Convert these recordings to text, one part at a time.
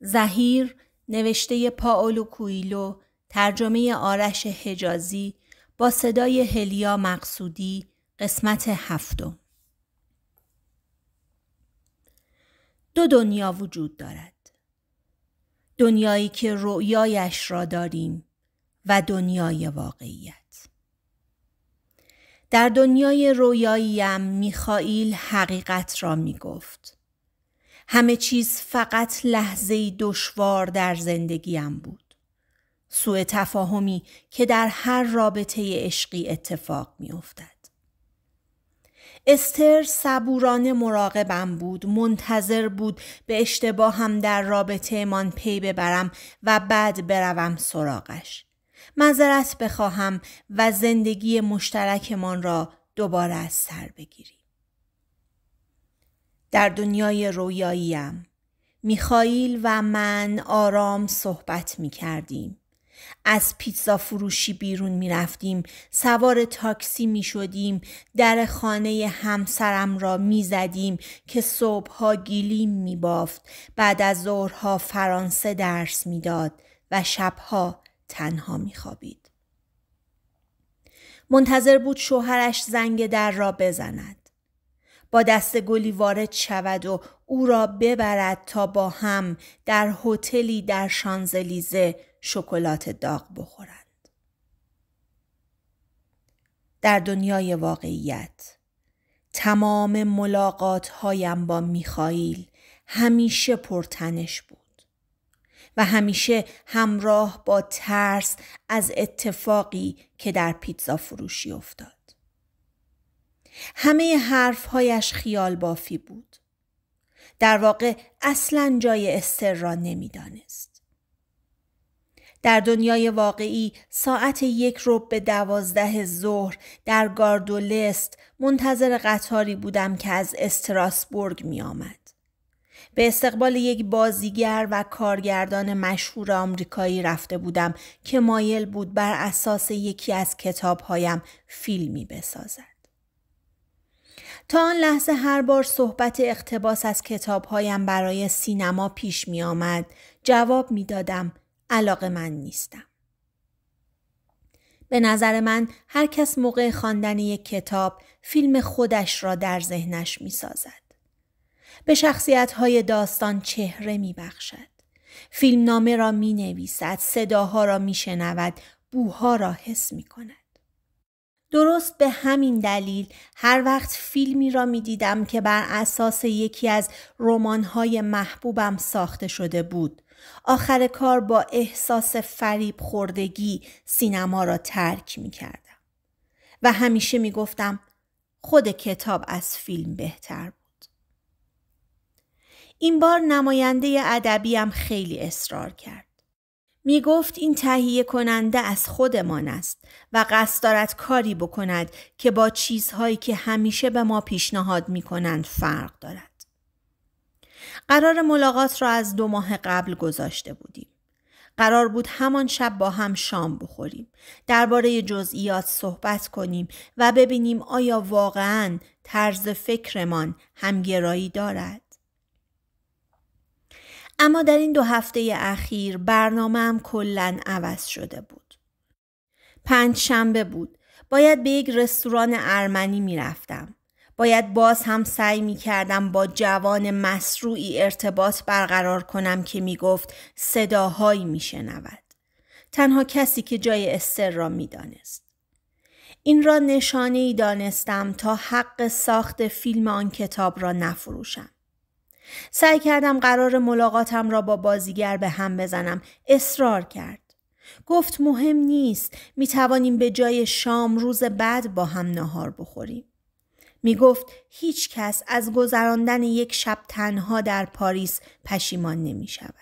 زهیر نوشته پاولو کویلو ترجمه آرش حجازی با صدای هلیا مقصودی قسمت هفتم دو دنیا وجود دارد دنیایی که رؤیایش را داریم و دنیای واقعیت در دنیای رویاییم میخائیل حقیقت را میگفت همه چیز فقط لحظه دشوار در زندگیم بود. سوء تفاهمی که در هر رابطه عشقی اتفاق می افتد. استر صبورانه مراقبم بود منتظر بود به اشتباهم در رابطه من پی ببرم و بعد بروم سراغش معذرت بخواهم و زندگی مشترکمان را دوباره از سر بگیریم در دنیای رویاییم. میخائیل و من آرام صحبت می کردیم. از پیتزا فروشی بیرون می رفتیم. سوار تاکسی می شدیم. در خانه همسرم را می زدیم که صبحها گیلیم می بافت. بعد از ظهرها فرانسه درس میداد و شبها تنها می خوابید. منتظر بود شوهرش زنگ در را بزند. با دست گلی وارد شود و او را ببرد تا با هم در هتلی در شانزلیزه شکلات داغ بخورند. در دنیای واقعیت تمام ملاقات هایم با میخائیل همیشه پرتنش بود و همیشه همراه با ترس از اتفاقی که در پیتزا فروشی افتاد. همه حرفهایش خیال بافی بود. در واقع اصلا جای استر را نمیدانست. در دنیای واقعی ساعت یک رب به دوازده ظهر در گاردولست منتظر قطاری بودم که از استراسبورگ می آمد. به استقبال یک بازیگر و کارگردان مشهور آمریکایی رفته بودم که مایل بود بر اساس یکی از کتابهایم فیلمی بسازد. تا آن لحظه هر بار صحبت اقتباس از کتابهایم برای سینما پیش می آمد. جواب می دادم. علاقه من نیستم. به نظر من هر کس موقع خواندن یک کتاب فیلم خودش را در ذهنش می سازد. به شخصیت های داستان چهره می بخشد. فیلمنامه را می نویسد، صداها را می شنود، بوها را حس می کند. درست به همین دلیل هر وقت فیلمی را می دیدم که بر اساس یکی از رمان‌های محبوبم ساخته شده بود. آخر کار با احساس فریب خوردگی سینما را ترک می کردم. و همیشه می گفتم خود کتاب از فیلم بهتر بود. این بار نماینده ادبیم خیلی اصرار کرد. می گفت این تهیه کننده از خودمان است و قصد دارد کاری بکند که با چیزهایی که همیشه به ما پیشنهاد می کنند فرق دارد. قرار ملاقات را از دو ماه قبل گذاشته بودیم. قرار بود همان شب با هم شام بخوریم درباره جزئیات صحبت کنیم و ببینیم آیا واقعا طرز فکرمان همگرایی دارد اما در این دو هفته اخیر هم کلا عوض شده بود. پنج شنبه بود. باید به یک رستوران ارمنی رفتم. باید باز هم سعی می کردم با جوان مسروعی ارتباط برقرار کنم که می گفت صداهایی می شنود. تنها کسی که جای استر را می دانست. این را نشانه ای دانستم تا حق ساخت فیلم آن کتاب را نفروشم. سعی کردم قرار ملاقاتم را با بازیگر به هم بزنم. اصرار کرد. گفت مهم نیست. می توانیم به جای شام روز بعد با هم نهار بخوریم. می گفت هیچ کس از گذراندن یک شب تنها در پاریس پشیمان نمی شود.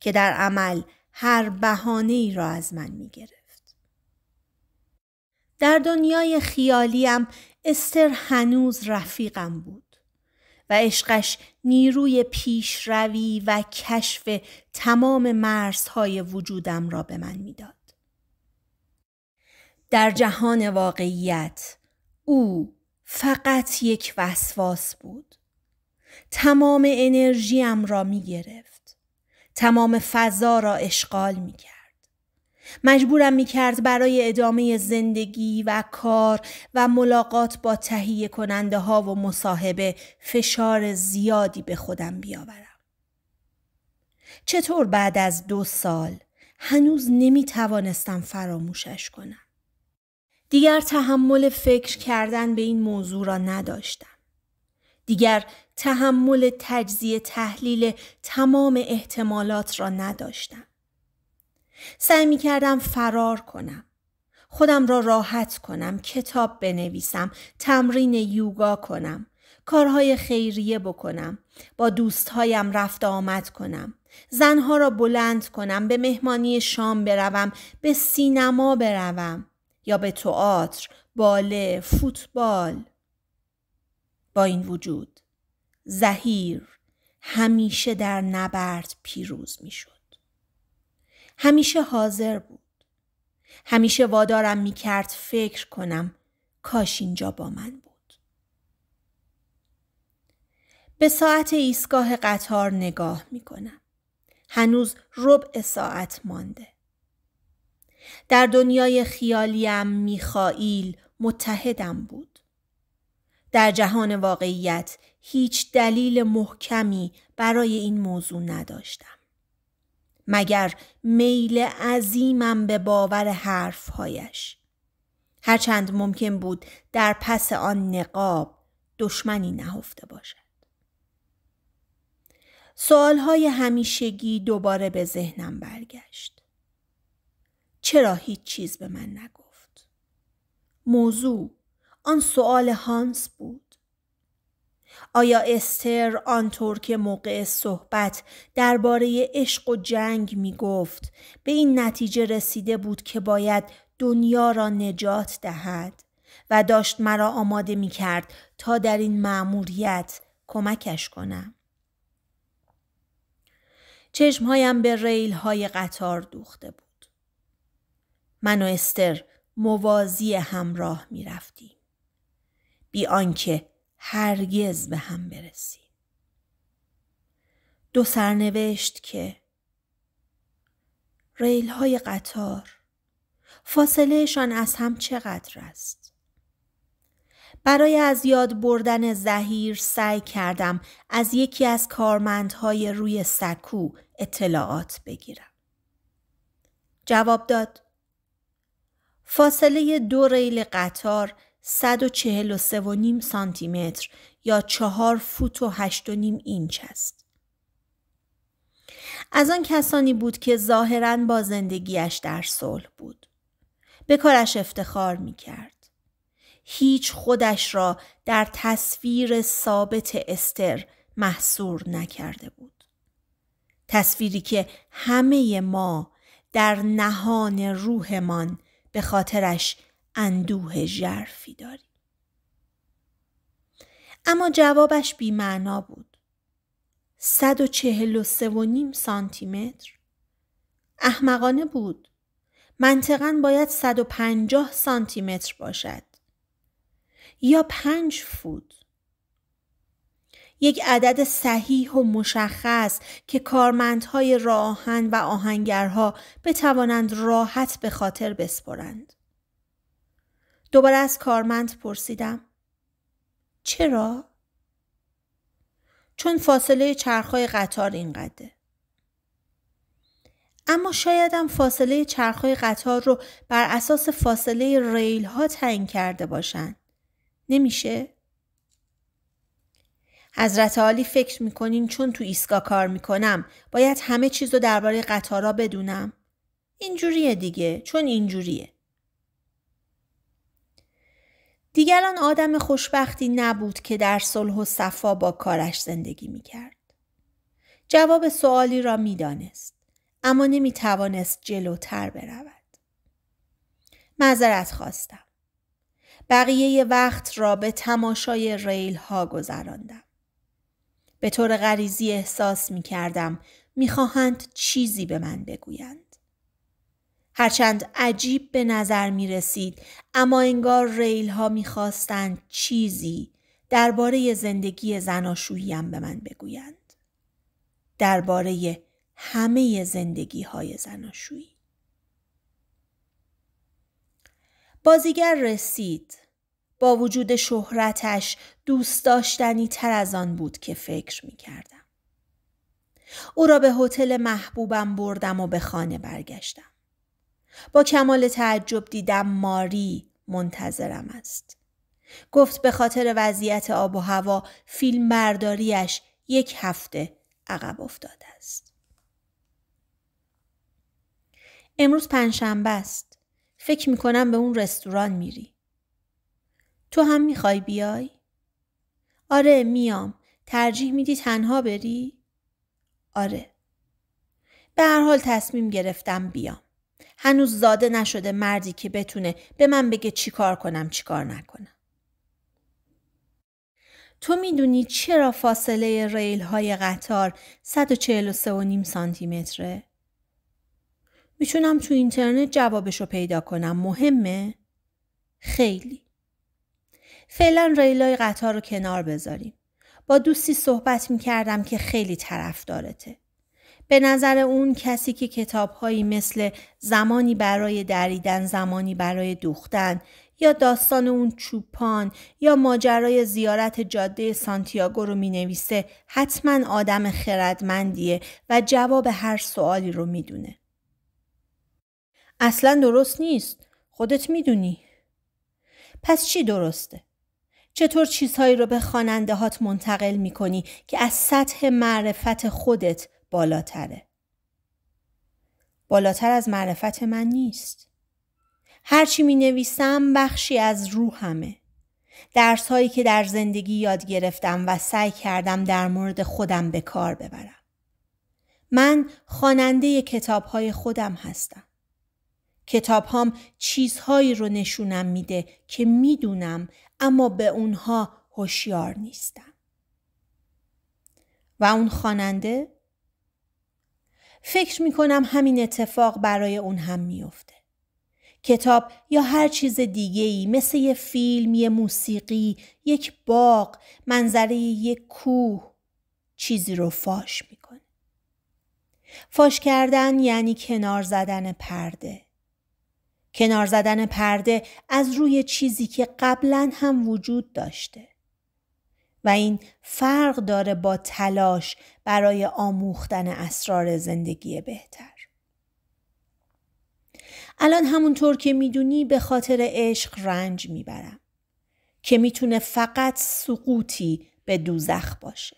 که در عمل هر بحانه ای را از من می گرفت. در دنیای خیالیم استر هنوز رفیقم بود. و عشقش نیروی پیشروی و کشف تمام مرزهای وجودم را به من میداد. در جهان واقعیت او فقط یک وسواس بود. تمام انرژیم را می گرفت. تمام فضا را اشغال می کرد. مجبورم میکرد برای ادامه زندگی و کار و ملاقات با تهیه کننده ها و مصاحبه فشار زیادی به خودم بیاورم. چطور بعد از دو سال هنوز نمی توانستم فراموشش کنم. دیگر تحمل فکر کردن به این موضوع را نداشتم. دیگر تحمل تجزیه تحلیل تمام احتمالات را نداشتم. سعی می کردم فرار کنم. خودم را راحت کنم، کتاب بنویسم، تمرین یوگا کنم، کارهای خیریه بکنم، با دوستهایم رفت آمد کنم، زنها را بلند کنم، به مهمانی شام بروم، به سینما بروم یا به تئاتر، باله، فوتبال. با این وجود زهیر همیشه در نبرد پیروز می شود. همیشه حاضر بود. همیشه وادارم می کرد فکر کنم کاش اینجا با من بود. به ساعت ایستگاه قطار نگاه می کنم. هنوز ربع ساعت مانده. در دنیای خیالیم میخائیل متحدم بود. در جهان واقعیت هیچ دلیل محکمی برای این موضوع نداشتم. مگر میل عظیمم به باور حرفهایش هرچند ممکن بود در پس آن نقاب دشمنی نهفته باشد سوالهای همیشگی دوباره به ذهنم برگشت چرا هیچ چیز به من نگفت موضوع آن سوال هانس بود آیا استر آنطور که موقع صحبت درباره عشق و جنگ می گفت به این نتیجه رسیده بود که باید دنیا را نجات دهد و داشت مرا آماده می کرد تا در این مأموریت کمکش کنم. چشمهایم به ریل های قطار دوخته بود. من و استر موازی همراه می رفتیم. بی آنکه هرگز به هم برسیم دو سرنوشت که ریل های قطار فاصلهشان از هم چقدر است برای از یاد بردن زهیر سعی کردم از یکی از کارمندهای روی سکو اطلاعات بگیرم جواب داد فاصله دو ریل قطار 143.5 سانتی متر یا 4 فوت و 8.5 اینچ است. از آن کسانی بود که ظاهرا با زندگیش در صلح بود. به کارش افتخار می کرد. هیچ خودش را در تصویر ثابت استر محصور نکرده بود. تصویری که همه ما در نهان روحمان به خاطرش اندوه ژرفی داری اما جوابش بیمعنا بود صد و نیم سانتی متر احمقانه بود منطقا باید 150 سانتی متر باشد یا 5 فوت یک عدد صحیح و مشخص که کارمندهای راهن و آهنگرها بتوانند راحت به خاطر بسپرند دوباره از کارمند پرسیدم. چرا؟ چون فاصله چرخهای قطار اینقدره. اما شایدم فاصله چرخهای قطار رو بر اساس فاصله ریل ها تعیین کرده باشن. نمیشه؟ حضرت عالی فکر میکنین چون تو ایسکا کار میکنم باید همه چیز رو درباره قطارا بدونم. اینجوریه دیگه چون اینجوریه. دیگران آدم خوشبختی نبود که در صلح و صفا با کارش زندگی می کرد. جواب سوالی را دانست. اما نمی توانست جلوتر برود. معذرت خواستم. بقیه وقت را به تماشای ریل ها گذراندم. به طور غریزی احساس می کردم می خواهند چیزی به من بگویند. هرچند عجیب به نظر می رسید اما انگار ریل ها می خواستند چیزی درباره زندگی زناشوییم به من بگویند. درباره همه زندگی های زناشویی. بازیگر رسید. با وجود شهرتش دوست داشتنی تر از آن بود که فکر می کردم. او را به هتل محبوبم بردم و به خانه برگشتم. با کمال تعجب دیدم ماری منتظرم است. گفت به خاطر وضعیت آب و هوا فیلم برداریش یک هفته عقب افتاده است. امروز پنجشنبه است. فکر میکنم به اون رستوران میری. تو هم میخوای بیای؟ آره میام. ترجیح میدی تنها بری؟ آره. به هر حال تصمیم گرفتم بیام. هنوز زاده نشده مردی که بتونه به من بگه چیکار کنم چیکار نکنم. تو میدونی چرا فاصله ریل های قطار 143.5 سانتی متره؟ میتونم تو اینترنت جوابشو پیدا کنم مهمه؟ خیلی. فعلا های قطار رو کنار بذاریم. با دوستی صحبت میکردم که خیلی طرف دارته. به نظر اون کسی که کتابهایی مثل زمانی برای دریدن زمانی برای دوختن یا داستان اون چوپان یا ماجرای زیارت جاده سانتیاگو رو می نویسه حتما آدم خردمندیه و جواب هر سوالی رو میدونه. دونه. اصلا درست نیست. خودت می پس چی درسته؟ چطور چیزهایی رو به خواننده هات منتقل می کنی که از سطح معرفت خودت بالاتره. بالاتر از معرفت من نیست. هرچی می نویسم بخشی از روحمه. درس هایی که در زندگی یاد گرفتم و سعی کردم در مورد خودم به کار ببرم. من خواننده کتاب های خودم هستم. کتاب چیزهایی رو نشونم میده که میدونم اما به اونها هوشیار نیستم. و اون خواننده فکر می کنم همین اتفاق برای اون هم میافته. کتاب یا هر چیز دیگه ای مثل یه فیلم، یه موسیقی، یک باغ، منظره یک کوه چیزی رو فاش میکنه. فاش کردن یعنی کنار زدن پرده. کنار زدن پرده از روی چیزی که قبلا هم وجود داشته. و این فرق داره با تلاش برای آموختن اسرار زندگی بهتر. الان همونطور که میدونی به خاطر عشق رنج میبرم که میتونه فقط سقوطی به دوزخ باشه.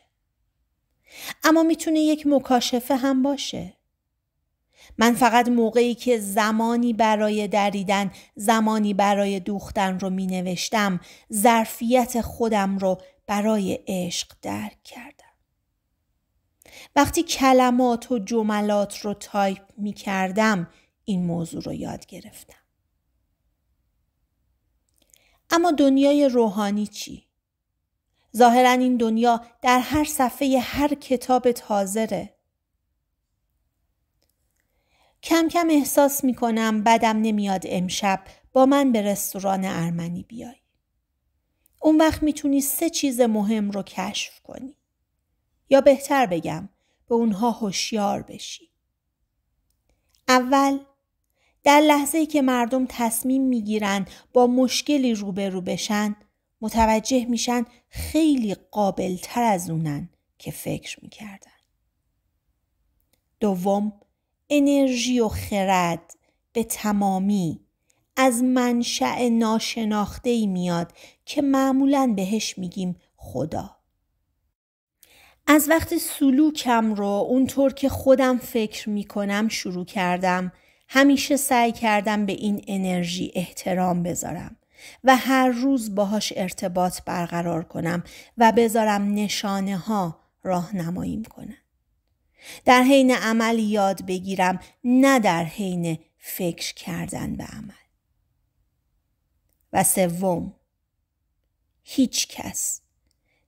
اما میتونه یک مکاشفه هم باشه. من فقط موقعی که زمانی برای دریدن، زمانی برای دوختن رو می نوشتم، ظرفیت خودم رو برای عشق درک کردم. وقتی کلمات و جملات رو تایپ می کردم این موضوع رو یاد گرفتم. اما دنیای روحانی چی؟ ظاهرا این دنیا در هر صفحه هر کتاب حاضره. کم کم احساس می کنم بدم نمیاد امشب با من به رستوران ارمنی بیای. اون وقت میتونی سه چیز مهم رو کشف کنی. یا بهتر بگم به اونها هوشیار بشی. اول در لحظه که مردم تصمیم میگیرن با مشکلی روبرو بشن متوجه میشن خیلی قابلتر از اونن که فکر میکردن. دوم انرژی و خرد به تمامی از منشأ ناشناخته ای میاد که معمولا بهش میگیم خدا از وقت سلوکم رو اونطور که خودم فکر میکنم شروع کردم همیشه سعی کردم به این انرژی احترام بذارم و هر روز باهاش ارتباط برقرار کنم و بذارم نشانه ها راهنماییم کنه در حین عمل یاد بگیرم نه در حین فکر کردن به عمل و سوم هیچ کس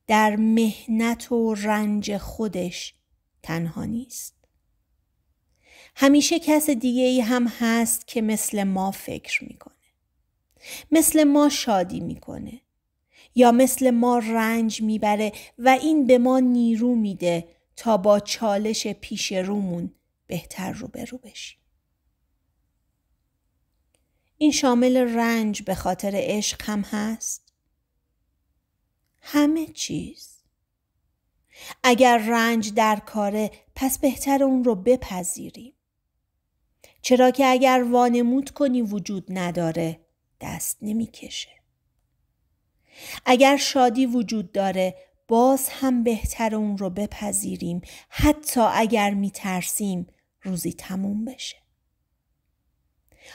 در مهنت و رنج خودش تنها نیست. همیشه کس دیگه ای هم هست که مثل ما فکر میکنه. مثل ما شادی میکنه. یا مثل ما رنج میبره و این به ما نیرو میده تا با چالش پیش رومون بهتر روبرو بشیم. این شامل رنج به خاطر عشق هم هست؟ همه چیز. اگر رنج در کاره پس بهتر اون رو بپذیریم. چرا که اگر وانمود کنی وجود نداره دست نمیکشه. اگر شادی وجود داره باز هم بهتر اون رو بپذیریم حتی اگر میترسیم روزی تموم بشه.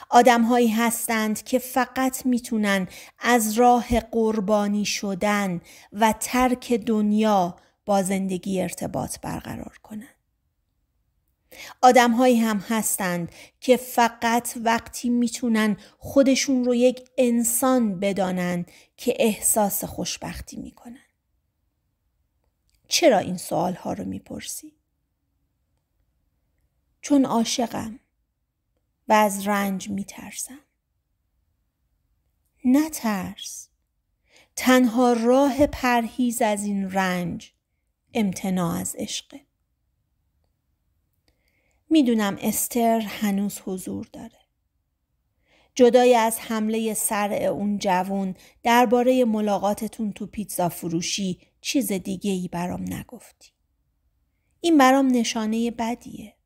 آدمهایی هستند که فقط میتونن از راه قربانی شدن و ترک دنیا با زندگی ارتباط برقرار کنند. آدمهایی هم هستند که فقط وقتی میتونن خودشون رو یک انسان بدانن که احساس خوشبختی میکنن. چرا این سوال ها رو میپرسی؟ چون عاشقم. و از رنج می ترسم. نترس. تنها راه پرهیز از این رنج امتناع از عشقه. میدونم استر هنوز حضور داره. جدای از حمله سرع اون جوون درباره ملاقاتتون تو پیتزا فروشی چیز دیگه ای برام نگفتی. این برام نشانه بدیه.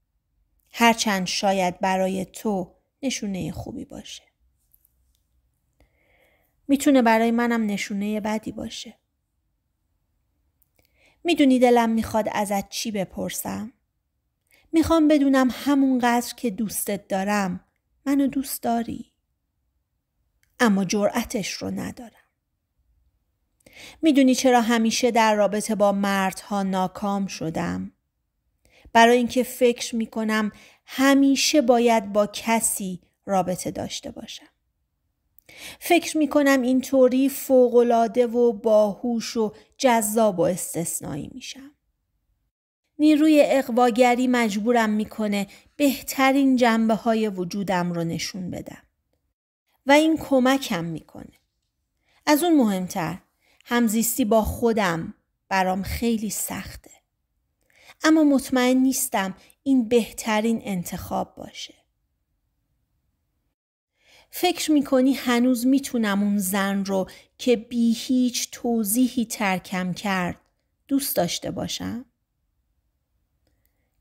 هرچند شاید برای تو نشونه خوبی باشه. میتونه برای منم نشونه بدی باشه. میدونی دلم میخواد ازت چی بپرسم؟ میخوام بدونم همون همونقدر که دوستت دارم منو دوست داری. اما جرأتش رو ندارم. میدونی چرا همیشه در رابطه با مردها ناکام شدم؟ برای اینکه فکر می کنم همیشه باید با کسی رابطه داشته باشم. فکر می کنم اینطوری فوقالعاده و باهوش و جذاب و استثنایی میشم. نیروی اقواگری مجبورم میکنه بهترین جنبه های وجودم رو نشون بدم. و این کمکم میکنه. از اون مهمتر همزیستی با خودم برام خیلی سخته. اما مطمئن نیستم این بهترین انتخاب باشه. فکر میکنی هنوز میتونم اون زن رو که بی هیچ توضیحی ترکم کرد دوست داشته باشم؟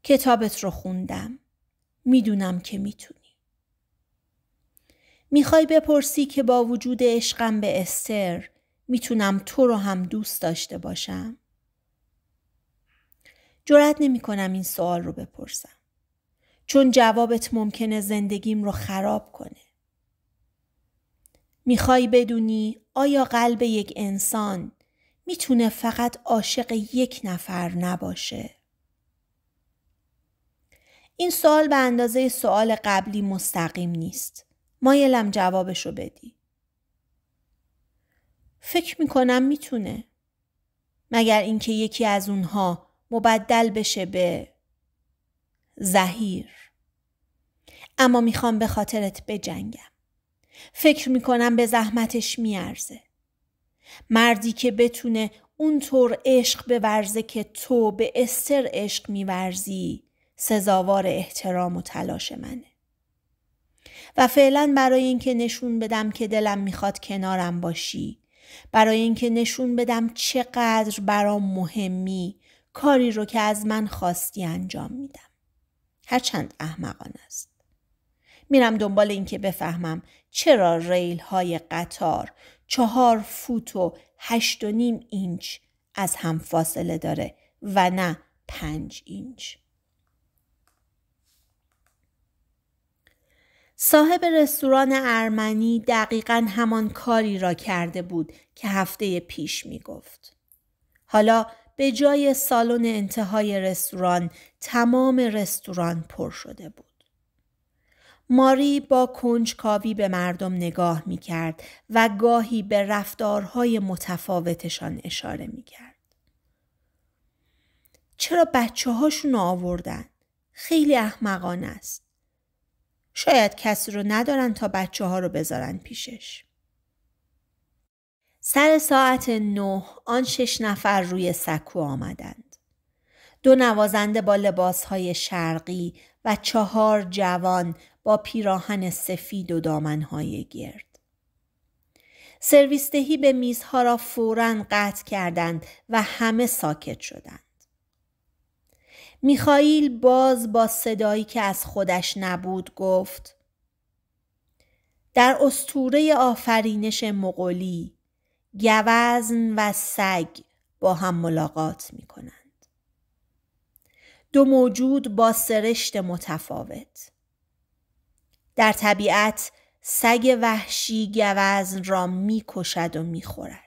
کتابت رو خوندم. میدونم که میتونی. میخوای بپرسی که با وجود عشقم به استر میتونم تو رو هم دوست داشته باشم؟ جرأت نمیکنم این سوال رو بپرسم. چون جوابت ممکنه زندگیم رو خراب کنه. میخوای بدونی آیا قلب یک انسان میتونه فقط عاشق یک نفر نباشه؟ این سوال به اندازه سوال قبلی مستقیم نیست. مایلم جوابش رو بدی. فکر میکنم میتونه. مگر اینکه یکی از اونها مبدل بشه به زهیر اما میخوام به خاطرت بجنگم فکر میکنم به زحمتش میارزه مردی که بتونه اونطور عشق به ورزه که تو به استر عشق میورزی سزاوار احترام و تلاش منه و فعلا برای اینکه نشون بدم که دلم میخواد کنارم باشی برای اینکه نشون بدم چقدر برام مهمی کاری رو که از من خواستی انجام میدم. هرچند احمقان است. میرم دنبال که بفهمم چرا ریل های قطار چهار فوت و هشت و نیم اینچ از هم فاصله داره و نه پنج اینچ. صاحب رستوران ارمنی دقیقا همان کاری را کرده بود که هفته پیش میگفت حالا به جای سالن انتهای رستوران تمام رستوران پر شده بود. ماری با کنجکاوی به مردم نگاه می کرد و گاهی به رفتارهای متفاوتشان اشاره می کرد. چرا بچه هاشون آوردن؟ خیلی احمقانه است. شاید کسی رو ندارن تا بچه ها رو بذارن پیشش. سر ساعت نه آن شش نفر روی سکو آمدند. دو نوازنده با لباسهای شرقی و چهار جوان با پیراهن سفید و دامنهای گرد. سرویستهی به میزها را فورا قطع کردند و همه ساکت شدند. میخائیل باز با صدایی که از خودش نبود گفت در استوره آفرینش مغولی گوزن و سگ با هم ملاقات می کنند. دو موجود با سرشت متفاوت در طبیعت سگ وحشی گوزن را کشد و خورد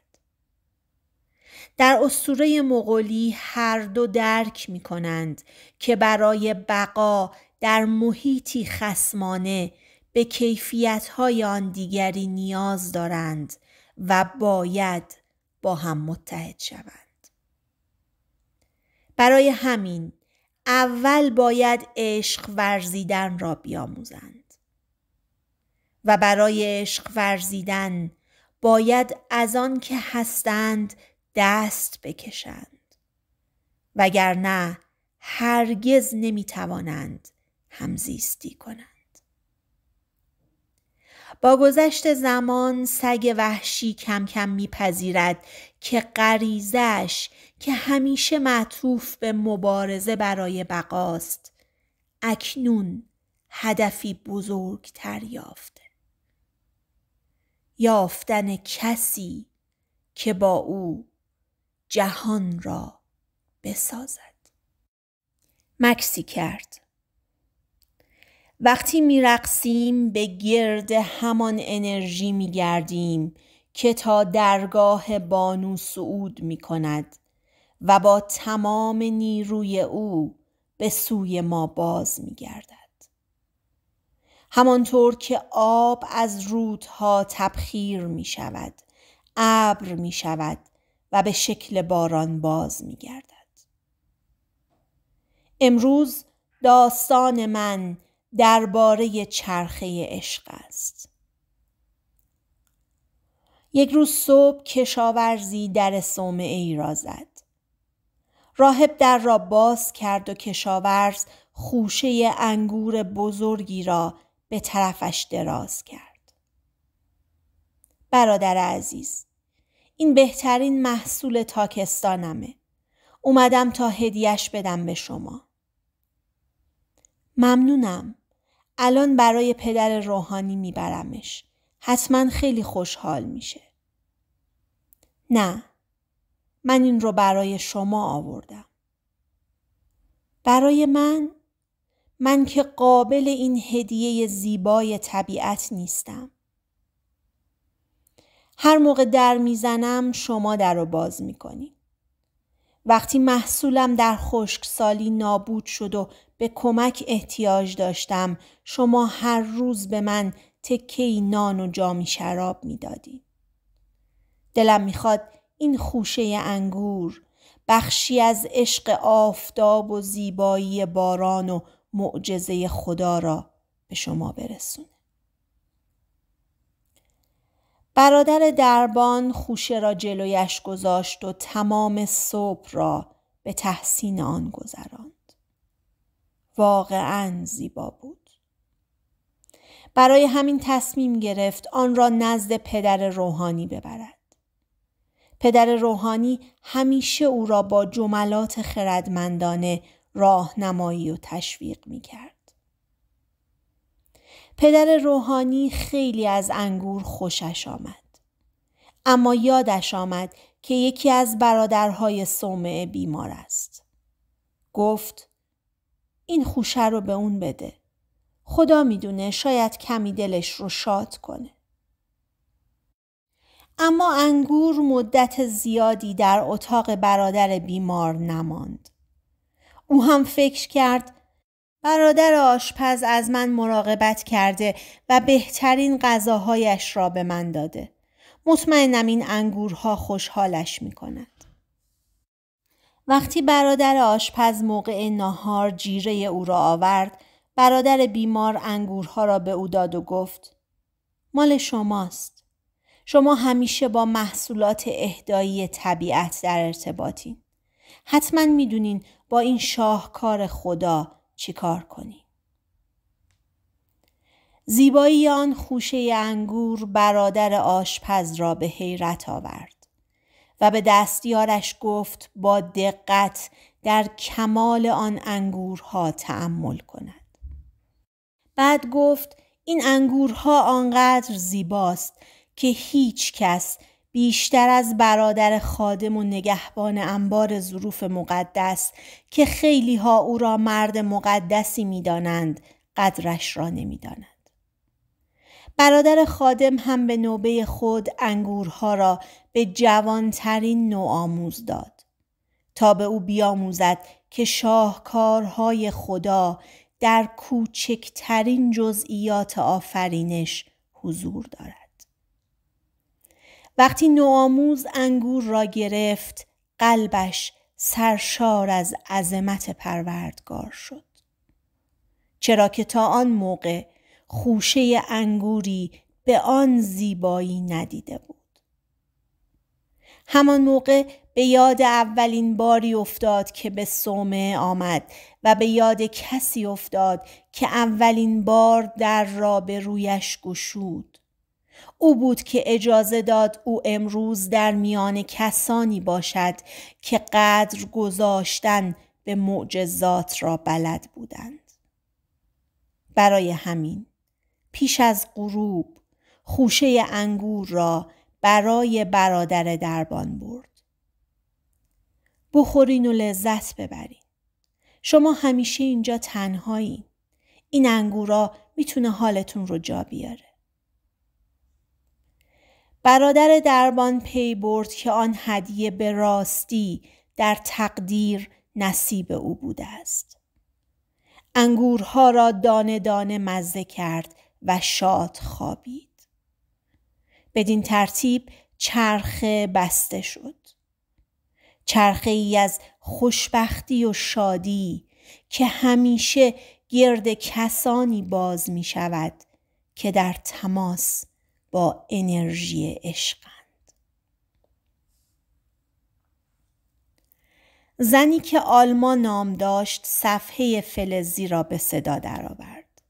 در اسطوره مغولی هر دو درک می کنند که برای بقا در محیطی خسمانه به کیفیتهای آن دیگری نیاز دارند و باید با هم متحد شوند برای همین اول باید عشق ورزیدن را بیاموزند و برای عشق ورزیدن باید از آن که هستند دست بکشند وگرنه هرگز نمیتوانند همزیستی کنند با گذشت زمان سگ وحشی کم کم میپذیرد که غریزش که همیشه معطوف به مبارزه برای بقاست اکنون هدفی بزرگتر یافته یافتن کسی که با او جهان را بسازد مکسی کرد وقتی میرقصیم به گرد همان انرژی میگردیم که تا درگاه بانو سعود می کند و با تمام نیروی او به سوی ما باز می گردد. همانطور که آب از رودها تبخیر می شود، ابر می شود و به شکل باران باز می گردد. امروز داستان من درباره چرخه عشق است. یک روز صبح کشاورزی در صومعه ای را زد. راهب در را باز کرد و کشاورز خوشه انگور بزرگی را به طرفش دراز کرد. برادر عزیز، این بهترین محصول تاکستانمه. اومدم تا هدیهش بدم به شما. ممنونم. الان برای پدر روحانی میبرمش. حتما خیلی خوشحال میشه. نه. من این رو برای شما آوردم. برای من؟ من که قابل این هدیه زیبای طبیعت نیستم. هر موقع در میزنم شما در رو باز میکنی وقتی محصولم در خشکسالی نابود شد و به کمک احتیاج داشتم شما هر روز به من تکه نان و جامی شراب میدادی. دلم میخواد این خوشه انگور بخشی از عشق آفتاب و زیبایی باران و معجزه خدا را به شما برسون. برادر دربان خوشه را جلویش گذاشت و تمام صبح را به تحسین آن گذراند. واقعا زیبا بود. برای همین تصمیم گرفت آن را نزد پدر روحانی ببرد. پدر روحانی همیشه او را با جملات خردمندانه راهنمایی و تشویق می کرد. پدر روحانی خیلی از انگور خوشش آمد. اما یادش آمد که یکی از برادرهای صومعه بیمار است. گفت این خوشه رو به اون بده. خدا میدونه شاید کمی دلش رو شاد کنه. اما انگور مدت زیادی در اتاق برادر بیمار نماند. او هم فکر کرد برادر آشپز از من مراقبت کرده و بهترین غذاهایش را به من داده. مطمئنم این انگورها خوشحالش می کند. وقتی برادر آشپز موقع ناهار جیره او را آورد، برادر بیمار انگورها را به او داد و گفت مال شماست. شما همیشه با محصولات اهدایی طبیعت در ارتباطین. حتما میدونین با این شاهکار خدا چیکار کنیم زیبایی آن خوشه انگور برادر آشپز را به حیرت آورد و به دستیارش گفت با دقت در کمال آن انگورها تعمل کند. بعد گفت این انگورها آنقدر زیباست که هیچ کس بیشتر از برادر خادم و نگهبان انبار ظروف مقدس که خیلی ها او را مرد مقدسی می دانند قدرش را نمی دانند. برادر خادم هم به نوبه خود انگورها را به جوانترین نوآموز داد تا به او بیاموزد که شاهکارهای خدا در کوچکترین جزئیات آفرینش حضور دارد. وقتی نوآموز انگور را گرفت قلبش سرشار از عظمت پروردگار شد چرا که تا آن موقع خوشه انگوری به آن زیبایی ندیده بود همان موقع به یاد اولین باری افتاد که به سومه آمد و به یاد کسی افتاد که اولین بار در را به رویش گشود او بود که اجازه داد او امروز در میان کسانی باشد که قدر گذاشتن به معجزات را بلد بودند. برای همین پیش از غروب خوشه انگور را برای برادر دربان برد. بخورین و لذت ببرین. شما همیشه اینجا تنهایی. این انگورا میتونه حالتون رو جا بیاره. برادر دربان پی برد که آن هدیه به راستی در تقدیر نصیب او بوده است. انگورها را دانه دانه مزه کرد و شاد خوابید. بدین ترتیب چرخه بسته شد. چرخه ای از خوشبختی و شادی که همیشه گرد کسانی باز می شود که در تماس با انرژی عشقند زنی که آلما نام داشت صفحه فلزی را به صدا درآورد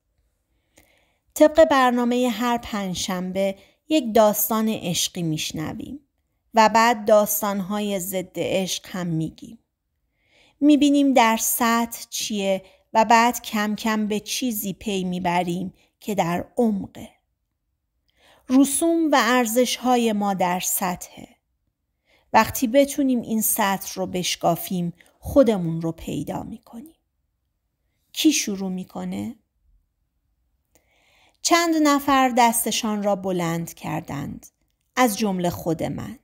طبق برنامه هر پنجشنبه یک داستان عشقی میشنویم و بعد داستانهای ضد عشق هم میگیم میبینیم در سطح چیه و بعد کم کم به چیزی پی میبریم که در عمقه رسوم و ارزش های ما در سطحه. وقتی بتونیم این سطح رو بشکافیم خودمون رو پیدا میکنیم. کی شروع میکنه؟ چند نفر دستشان را بلند کردند از جمله خود من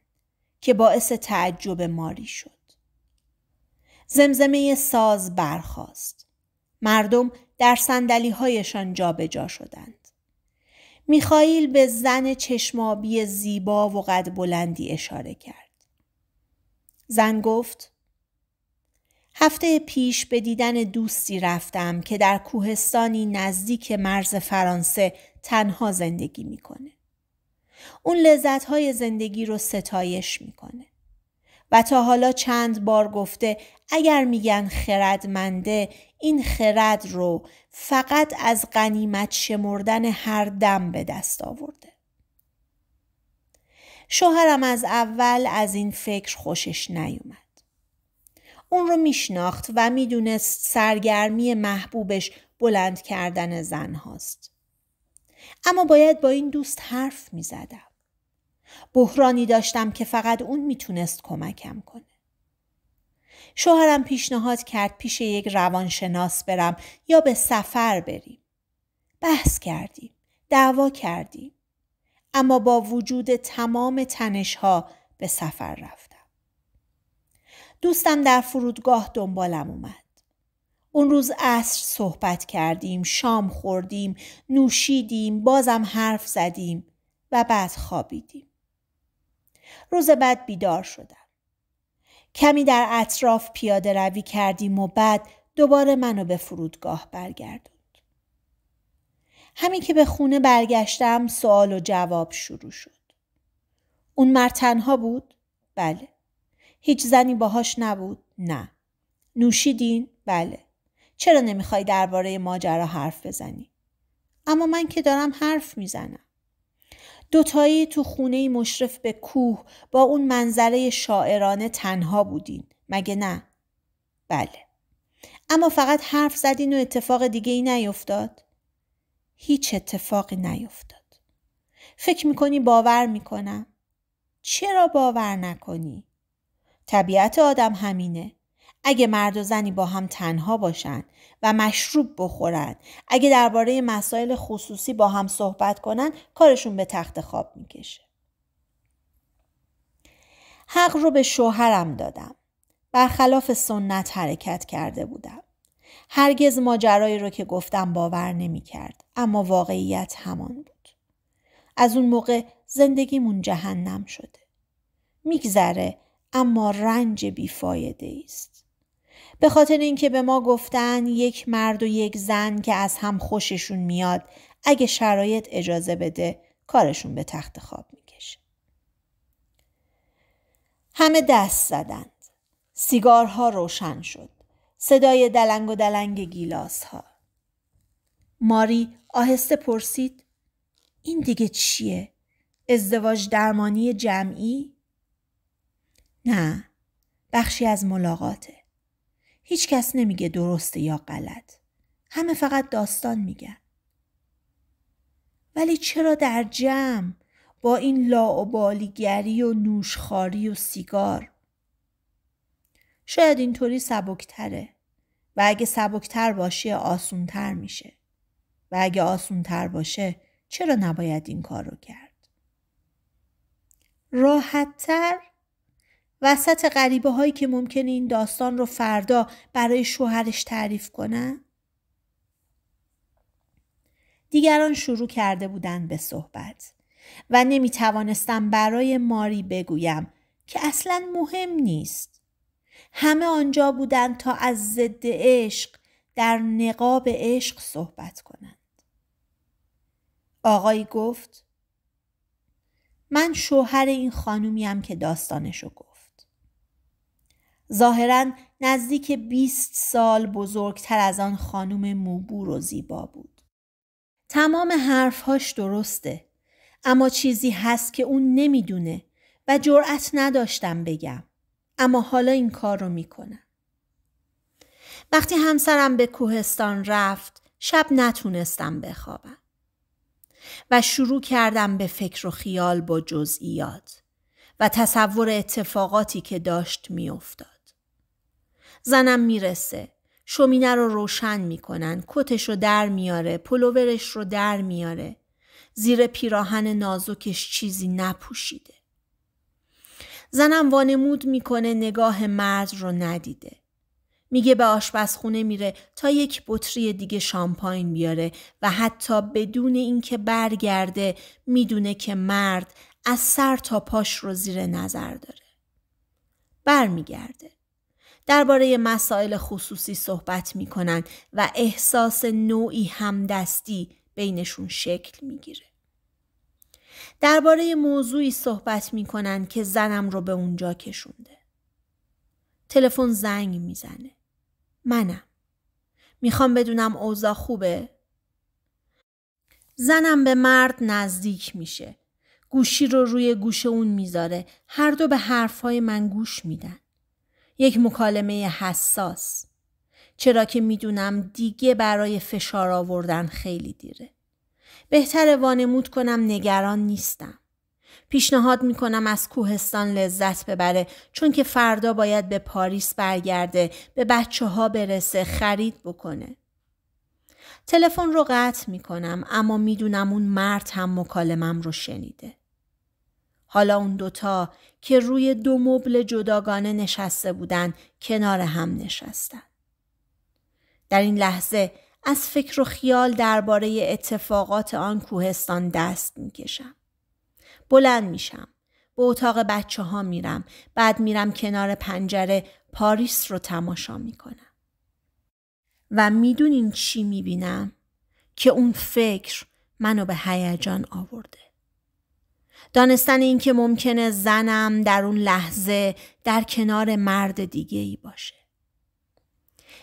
که باعث تعجب ماری شد. زمزمه ساز برخاست. مردم در سندلی هایشان جابجا شدند. میخائیل به زن چشمابی زیبا و قد بلندی اشاره کرد. زن گفت هفته پیش به دیدن دوستی رفتم که در کوهستانی نزدیک مرز فرانسه تنها زندگی میکنه. اون لذت زندگی رو ستایش میکنه. و تا حالا چند بار گفته اگر میگن خردمنده این خرد رو فقط از قنیمت شمردن هر دم به دست آورده. شوهرم از اول از این فکر خوشش نیومد. اون رو میشناخت و میدونست سرگرمی محبوبش بلند کردن زن هاست. اما باید با این دوست حرف میزدم. بحرانی داشتم که فقط اون میتونست کمکم کنه. شوهرم پیشنهاد کرد پیش یک روانشناس برم یا به سفر بریم. بحث کردیم. دعوا کردیم. اما با وجود تمام تنشها به سفر رفتم. دوستم در فرودگاه دنبالم اومد. اون روز عصر صحبت کردیم، شام خوردیم، نوشیدیم، بازم حرف زدیم و بعد خوابیدیم. روز بعد بیدار شدم. کمی در اطراف پیاده روی کردیم و بعد دوباره منو به فرودگاه برگردوند. همین که به خونه برگشتم سوال و جواب شروع شد. اون مرد تنها بود؟ بله. هیچ زنی باهاش نبود؟ نه. نوشیدین؟ بله. چرا نمیخوای درباره ماجرا حرف بزنی؟ اما من که دارم حرف میزنم. دوتایی تو خونه مشرف به کوه با اون منظره شاعرانه تنها بودین مگه نه؟ بله اما فقط حرف زدین و اتفاق دیگه ای نیفتاد؟ هیچ اتفاقی نیفتاد فکر میکنی باور میکنم؟ چرا باور نکنی؟ طبیعت آدم همینه اگه مرد و زنی با هم تنها باشن و مشروب بخورن اگه درباره مسائل خصوصی با هم صحبت کنن کارشون به تخت خواب میکشه حق رو به شوهرم دادم برخلاف سنت حرکت کرده بودم هرگز ماجرایی رو که گفتم باور نمیکرد اما واقعیت همان بود از اون موقع زندگیمون جهنم شده میگذره اما رنج بیفایده است به خاطر اینکه به ما گفتن یک مرد و یک زن که از هم خوششون میاد اگه شرایط اجازه بده کارشون به تخت خواب میکشه. همه دست زدند. سیگارها روشن شد. صدای دلنگ و دلنگ گیلاس ها. ماری آهسته پرسید این دیگه چیه؟ ازدواج درمانی جمعی؟ نه بخشی از ملاقاته. هیچ کس نمیگه درسته یا غلط. همه فقط داستان میگن. ولی چرا در جمع با این لاعبالیگری و نوشخاری و سیگار؟ شاید اینطوری سبکتره و اگه سبکتر باشه آسونتر میشه و اگه آسونتر باشه چرا نباید این کار رو کرد؟ راحتتر وسط غریبه هایی که ممکن این داستان رو فردا برای شوهرش تعریف کنه؟ دیگران شروع کرده بودند به صحبت و نمی توانستم برای ماری بگویم که اصلا مهم نیست. همه آنجا بودند تا از ضد عشق در نقاب عشق صحبت کنند. آقایی گفت من شوهر این خانومیم که داستانشو گفت. ظاهرا نزدیک 20 سال بزرگتر از آن خانم موبور و زیبا بود. تمام حرفهاش درسته اما چیزی هست که اون نمیدونه و جرأت نداشتم بگم اما حالا این کار رو میکنم. وقتی همسرم به کوهستان رفت شب نتونستم بخوابم و شروع کردم به فکر و خیال با جزئیات و تصور اتفاقاتی که داشت میافتاد. زنم میرسه. شومینه رو روشن میکنن. کتش رو در میاره. پلوورش رو در میاره. زیر پیراهن نازکش چیزی نپوشیده. زنم وانمود میکنه نگاه مرد رو ندیده. میگه به آشپزخونه میره تا یک بطری دیگه شامپاین بیاره و حتی بدون اینکه برگرده میدونه که مرد از سر تا پاش رو زیر نظر داره. برمیگرده. درباره مسائل خصوصی صحبت می کنن و احساس نوعی همدستی بینشون شکل میگیره. درباره موضوعی صحبت می کنن که زنم رو به اونجا کشونده. تلفن زنگ میزنه. منم. میخوام بدونم اوضاع خوبه؟ زنم به مرد نزدیک میشه. گوشی رو روی گوش اون میذاره. هر دو به حرفهای من گوش میدن. یک مکالمه حساس چرا که میدونم دیگه برای فشار آوردن خیلی دیره. بهتر وانمود کنم نگران نیستم. پیشنهاد میکنم از کوهستان لذت ببره چون که فردا باید به پاریس برگرده به بچه ها برسه خرید بکنه. تلفن رو قطع میکنم اما میدونم اون مرد هم مکالمم رو شنیده. حالا اون دوتا که روی دو مبل جداگانه نشسته بودن کنار هم نشستن. در این لحظه از فکر و خیال درباره اتفاقات آن کوهستان دست میکشم. بلند میشم. به اتاق بچه ها میرم. بعد میرم کنار پنجره پاریس رو تماشا میکنم. و میدونین چی بینم که اون فکر منو به هیجان آورده. دانستن اینکه ممکنه زنم در اون لحظه در کنار مرد دیگه ای باشه.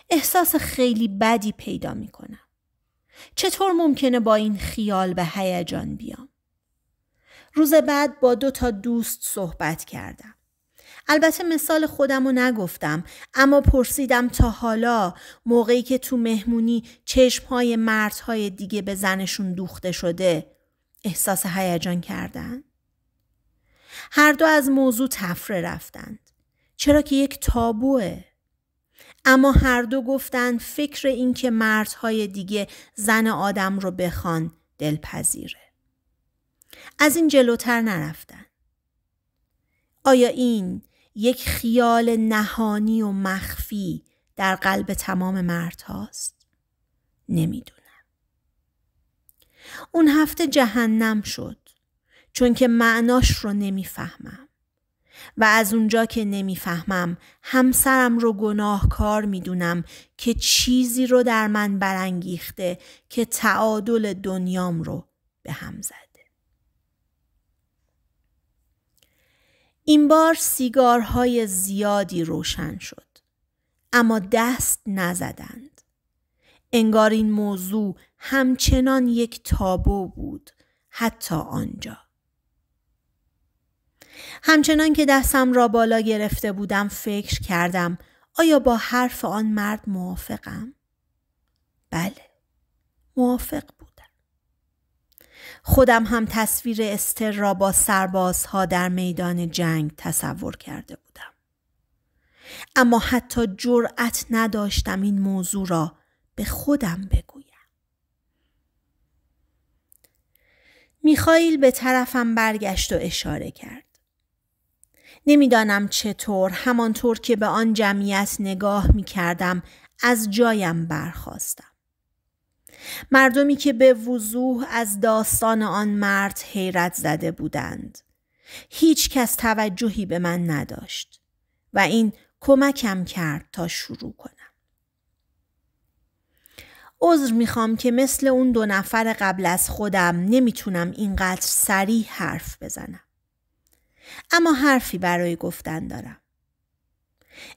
احساس خیلی بدی پیدا میکنم. چطور ممکنه با این خیال به هیجان بیام؟ روز بعد با دو تا دوست صحبت کردم. البته مثال خودم رو نگفتم اما پرسیدم تا حالا موقعی که تو مهمونی چشمهای مردهای دیگه به زنشون دوخته شده احساس هیجان کردن؟ هر دو از موضوع تفره رفتند. چرا که یک تابوه. اما هر دو گفتند فکر اینکه مردهای دیگه زن آدم رو بخوان دلپذیره. از این جلوتر نرفتن. آیا این یک خیال نهانی و مخفی در قلب تمام مردهاست؟ نمیدونم. اون هفته جهنم شد. چون که معناش رو نمیفهمم و از اونجا که نمیفهمم همسرم رو گناهکار میدونم که چیزی رو در من برانگیخته که تعادل دنیام رو به هم زده این بار سیگارهای زیادی روشن شد اما دست نزدند انگار این موضوع همچنان یک تابو بود حتی آنجا همچنان که دستم را بالا گرفته بودم فکر کردم آیا با حرف آن مرد موافقم؟ بله موافق بودم. خودم هم تصویر استر را با سربازها در میدان جنگ تصور کرده بودم. اما حتی جرأت نداشتم این موضوع را به خودم بگویم. میخائیل به طرفم برگشت و اشاره کرد. نمیدانم چطور همانطور که به آن جمعیت نگاه می کردم از جایم برخواستم. مردمی که به وضوح از داستان آن مرد حیرت زده بودند. هیچ کس توجهی به من نداشت و این کمکم کرد تا شروع کنم. عذر میخوام که مثل اون دو نفر قبل از خودم نمیتونم اینقدر سریع حرف بزنم. اما حرفی برای گفتن دارم.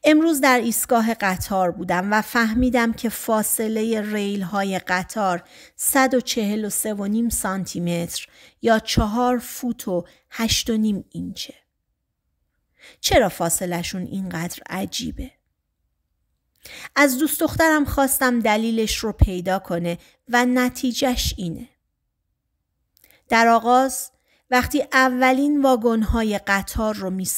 امروز در ایستگاه قطار بودم و فهمیدم که فاصله ریل های قطار 143.5 سانتی متر یا 4 فوت و 8.5 اینچه. چرا فاصلشون اینقدر عجیبه؟ از دوست دخترم خواستم دلیلش رو پیدا کنه و نتیجهش اینه. در آغاز وقتی اولین واگن‌های قطار رو می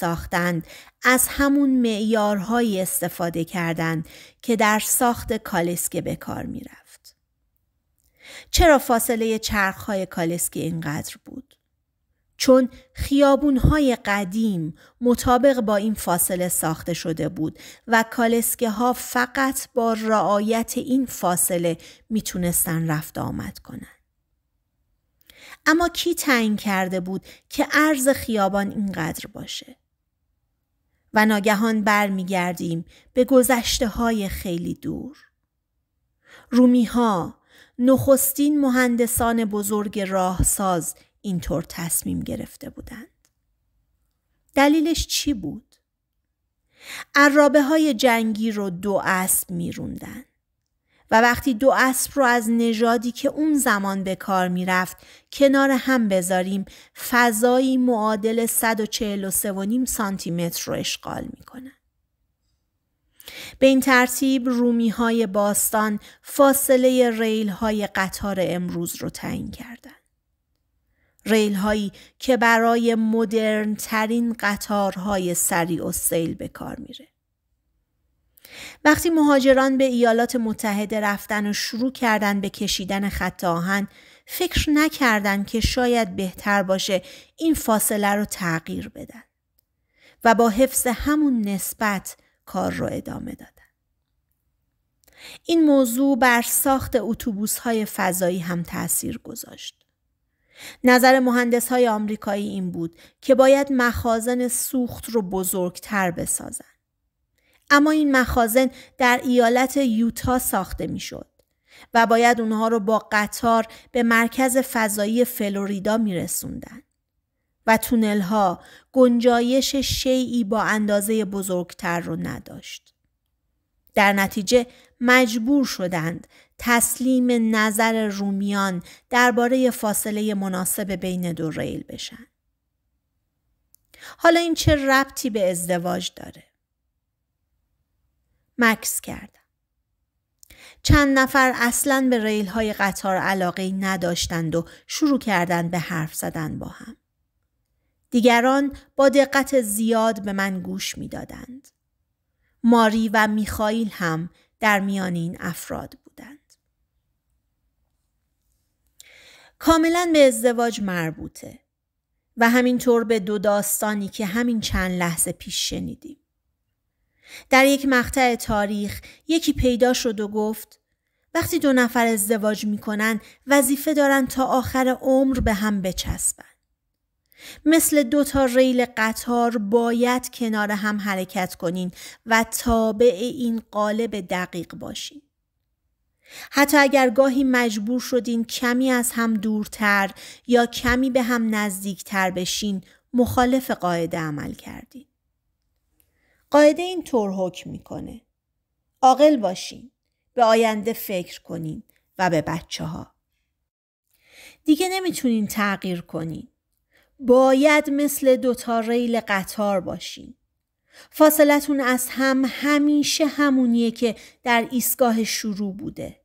از همون معیارهایی استفاده کردند که در ساخت کالسکه به کار می چرا فاصله چرخهای کالسکه اینقدر بود؟ چون خیابونهای قدیم مطابق با این فاصله ساخته شده بود و کالسکه ها فقط با رعایت این فاصله میتونستن رفت آمد کنند. اما کی تعیین کرده بود که عرض خیابان اینقدر باشه؟ و ناگهان برمیگردیم به گذشته های خیلی دور. رومی ها نخستین مهندسان بزرگ راهساز اینطور تصمیم گرفته بودند. دلیلش چی بود؟ عرابه های جنگی رو دو اسب میروندند و وقتی دو اسب رو از نژادی که اون زمان به کار میرفت کنار هم بذاریم فضایی معادل 143.5 سانتی متر رو اشغال کنن. به این ترتیب رومی های باستان فاصله ریل های قطار امروز رو تعیین کردند. ریل هایی که برای مدرن ترین قطارهای سریع و سیل به کار میره. وقتی مهاجران به ایالات متحده رفتن و شروع کردن به کشیدن خط آهن فکر نکردن که شاید بهتر باشه این فاصله رو تغییر بدن و با حفظ همون نسبت کار رو ادامه دادن. این موضوع بر ساخت اتوبوس های فضایی هم تاثیر گذاشت. نظر مهندس های آمریکایی این بود که باید مخازن سوخت رو بزرگتر بسازن. اما این مخازن در ایالت یوتا ساخته میشد و باید اونها رو با قطار به مرکز فضایی فلوریدا میرسوندن و تونل ها گنجایش شیعی با اندازه بزرگتر رو نداشت. در نتیجه مجبور شدند تسلیم نظر رومیان درباره فاصله مناسب بین دو ریل بشن. حالا این چه ربطی به ازدواج داره؟ مکس کردم. چند نفر اصلا به ریل های قطار علاقه نداشتند و شروع کردند به حرف زدن با هم. دیگران با دقت زیاد به من گوش میدادند. ماری و میخائیل هم در میان این افراد بودند. کاملا به ازدواج مربوطه و همینطور به دو داستانی که همین چند لحظه پیش شنیدیم. در یک مقطع تاریخ یکی پیدا شد و گفت وقتی دو نفر ازدواج میکنن وظیفه دارن تا آخر عمر به هم بچسبن. مثل دو تا ریل قطار باید کنار هم حرکت کنین و تابع این قالب دقیق باشین. حتی اگر گاهی مجبور شدین کمی از هم دورتر یا کمی به هم نزدیکتر بشین مخالف قاعده عمل کردین. قاعده این طور حکم میکنه. عاقل باشین. به آینده فکر کنین و به بچه ها. دیگه نمیتونین تغییر کنین. باید مثل دوتا ریل قطار باشین. فاصلتون از هم همیشه همونیه که در ایستگاه شروع بوده.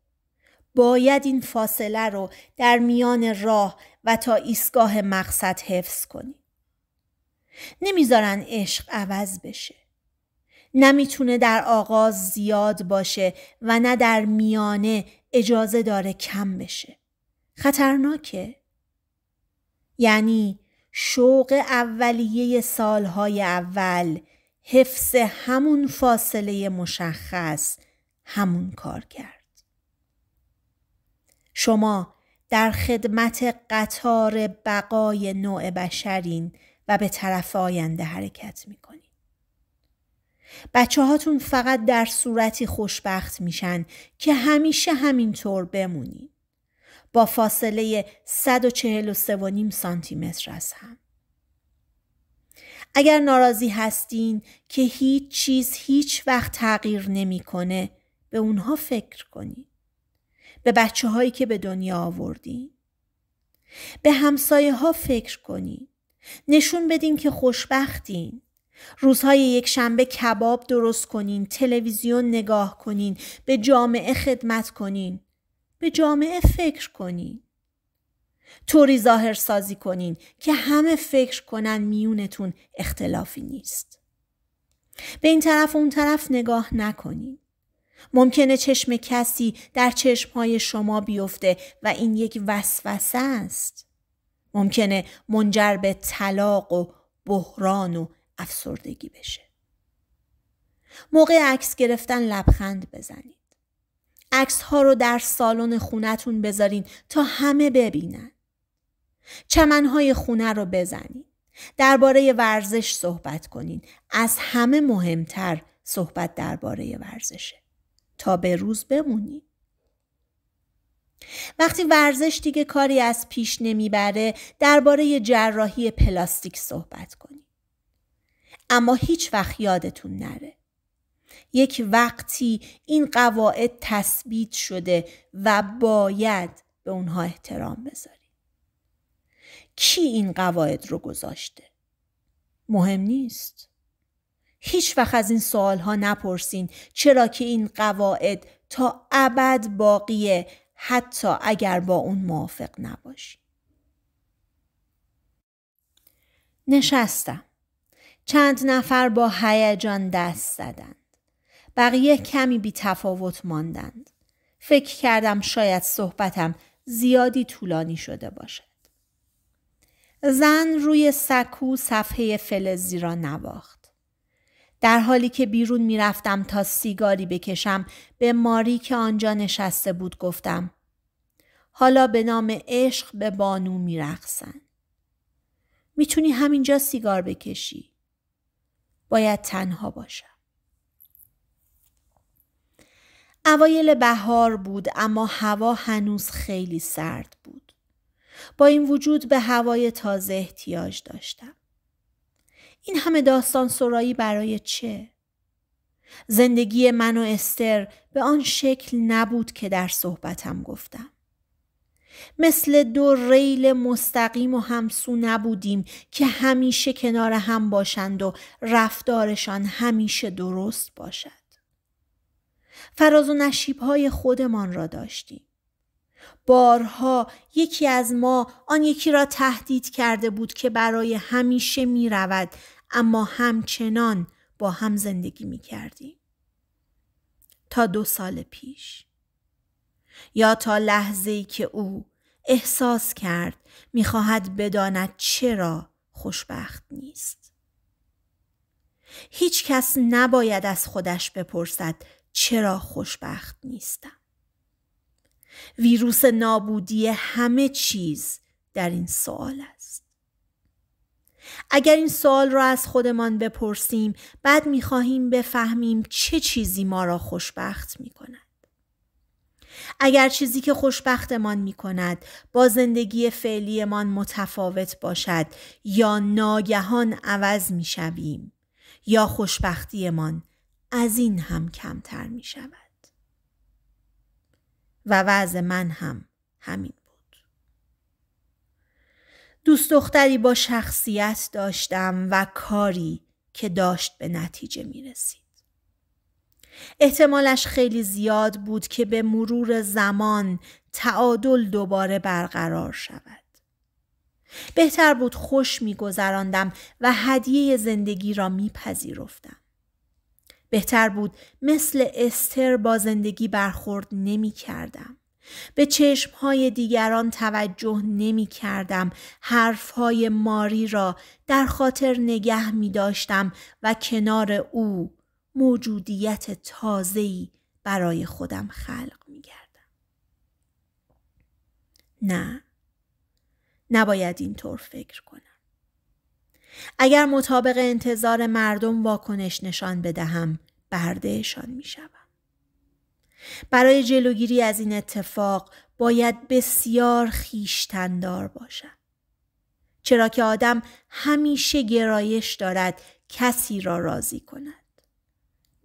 باید این فاصله رو در میان راه و تا ایستگاه مقصد حفظ کنید. نمیذارن عشق عوض بشه. نمیتونه در آغاز زیاد باشه و نه در میانه اجازه داره کم بشه. خطرناکه. یعنی شوق اولیه سالهای اول حفظ همون فاصله مشخص همون کار کرد. شما در خدمت قطار بقای نوع بشرین و به طرف آینده حرکت می بچه هاتون فقط در صورتی خوشبخت میشن که همیشه همینطور بمونی. با فاصله 143.5 سانتی متر از هم. اگر ناراضی هستین که هیچ چیز هیچ وقت تغییر نمیکنه به اونها فکر کنید. به بچه هایی که به دنیا آوردین. به همسایه ها فکر کنید. نشون بدین که خوشبختین. روزهای یک شنبه کباب درست کنین، تلویزیون نگاه کنین، به جامعه خدمت کنین، به جامعه فکر کنین. طوری ظاهر سازی کنین که همه فکر کنن میونتون اختلافی نیست. به این طرف و اون طرف نگاه نکنین. ممکنه چشم کسی در چشمهای شما بیفته و این یک وسوسه است. ممکنه منجر به طلاق و بحران و افسردگی بشه موقع عکس گرفتن لبخند بزنید عکس ها رو در سالن خونتون بذارین تا همه ببینن چمنهای خونه رو بزنید درباره ورزش صحبت کنین از همه مهمتر صحبت درباره ورزشه تا به روز بمونید وقتی ورزش دیگه کاری از پیش نمیبره درباره جراحی پلاستیک صحبت کنید اما هیچ وقت یادتون نره یک وقتی این قواعد تثبیت شده و باید به اونها احترام بذاریم کی این قواعد رو گذاشته مهم نیست هیچ وقت از این سوال ها نپرسین چرا که این قواعد تا ابد باقیه حتی اگر با اون موافق نباشی نشستم چند نفر با هیجان دست زدند. بقیه کمی بی تفاوت ماندند. فکر کردم شاید صحبتم زیادی طولانی شده باشد. زن روی سکو صفحه فلزی را نواخت. در حالی که بیرون میرفتم تا سیگاری بکشم به ماری که آنجا نشسته بود گفتم حالا به نام عشق به بانو می میتونی همینجا سیگار بکشی. باید تنها باشم. اوایل بهار بود اما هوا هنوز خیلی سرد بود. با این وجود به هوای تازه احتیاج داشتم. این همه داستان سرایی برای چه؟ زندگی من و استر به آن شکل نبود که در صحبتم گفتم. مثل دو ریل مستقیم و همسو نبودیم که همیشه کنار هم باشند و رفتارشان همیشه درست باشد. فراز و نشیبهای خودمان را داشتیم. بارها یکی از ما آن یکی را تهدید کرده بود که برای همیشه می رود اما همچنان با هم زندگی می کردیم. تا دو سال پیش یا تا لحظه ای که او احساس کرد میخواهد بداند چرا خوشبخت نیست. هیچ کس نباید از خودش بپرسد چرا خوشبخت نیستم. ویروس نابودی همه چیز در این سوال است. اگر این سوال را از خودمان بپرسیم بعد میخواهیم بفهمیم چه چیزی ما را خوشبخت کند. اگر چیزی که خوشبختمان می کند با زندگی فعلیمان متفاوت باشد یا ناگهان عوض می شویم یا خوشبختیمان از این هم کمتر می شود و وضع من هم همین بود دوست دختری با شخصیت داشتم و کاری که داشت به نتیجه می رسید احتمالش خیلی زیاد بود که به مرور زمان تعادل دوباره برقرار شود. بهتر بود خوش میگذراندم و هدیه زندگی را میپذیرفتم. بهتر بود مثل استر با زندگی برخورد نمی کردم. به چشم های دیگران توجه نمی کردم. حرف های ماری را در خاطر نگه می داشتم و کنار او موجودیت تازه‌ای برای خودم خلق می گردم. نه نباید اینطور فکر کنم. اگر مطابق انتظار مردم واکنش نشان بدهم بردهشان می شدم. برای جلوگیری از این اتفاق باید بسیار خیشتندار باشم. چرا که آدم همیشه گرایش دارد کسی را راضی کند.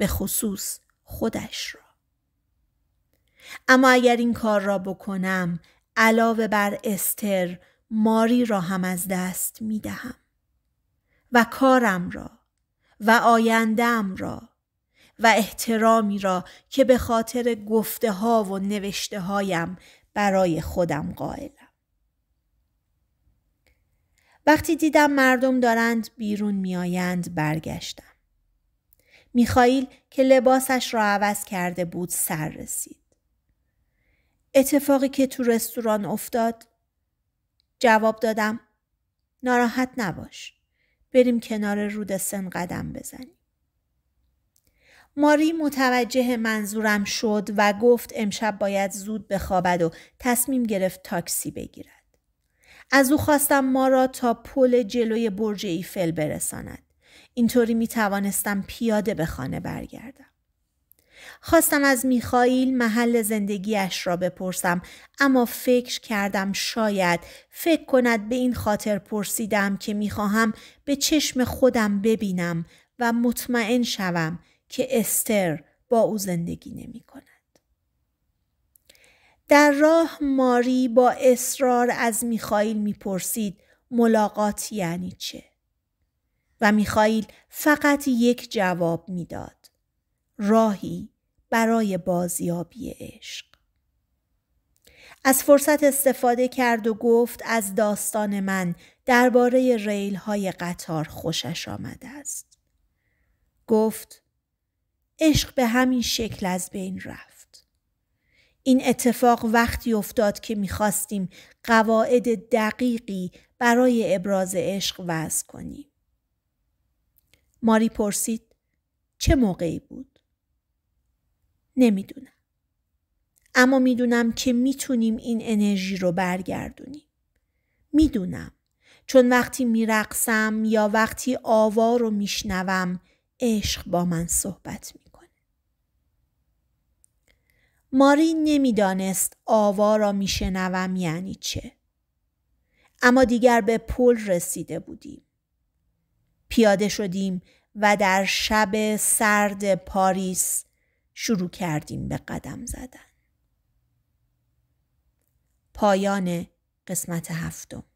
به خصوص خودش را. اما اگر این کار را بکنم علاوه بر استر ماری را هم از دست می دهم و کارم را و آیندم را و احترامی را که به خاطر گفته ها و نوشته هایم برای خودم قائلم. وقتی دیدم مردم دارند بیرون میآیند برگشتم. میخائیل که لباسش را عوض کرده بود سر رسید. اتفاقی که تو رستوران افتاد جواب دادم ناراحت نباش بریم کنار رود سن قدم بزنیم ماری متوجه منظورم شد و گفت امشب باید زود بخوابد و تصمیم گرفت تاکسی بگیرد از او خواستم ما را تا پل جلوی برج ایفل برساند اینطوری می توانستم پیاده به خانه برگردم. خواستم از میخائیل محل زندگیش را بپرسم اما فکر کردم شاید فکر کند به این خاطر پرسیدم که میخواهم به چشم خودم ببینم و مطمئن شوم که استر با او زندگی نمی کند. در راه ماری با اصرار از میخائیل میپرسید ملاقات یعنی چه؟ و میخائیل فقط یک جواب میداد راهی برای بازیابی عشق از فرصت استفاده کرد و گفت از داستان من درباره ریل های قطار خوشش آمده است. گفت عشق به همین شکل از بین رفت. این اتفاق وقتی افتاد که میخواستیم قواعد دقیقی برای ابراز عشق وضع کنیم. ماری پرسید چه موقعی بود؟ نمیدونم. اما میدونم که میتونیم این انرژی رو برگردونیم. میدونم چون وقتی میرقصم یا وقتی آوا رو میشنوم عشق با من صحبت میکنه. ماری نمیدانست آوا را میشنوم یعنی چه. اما دیگر به پل رسیده بودیم. پیاده شدیم و در شب سرد پاریس شروع کردیم به قدم زدن. پایان قسمت هفتم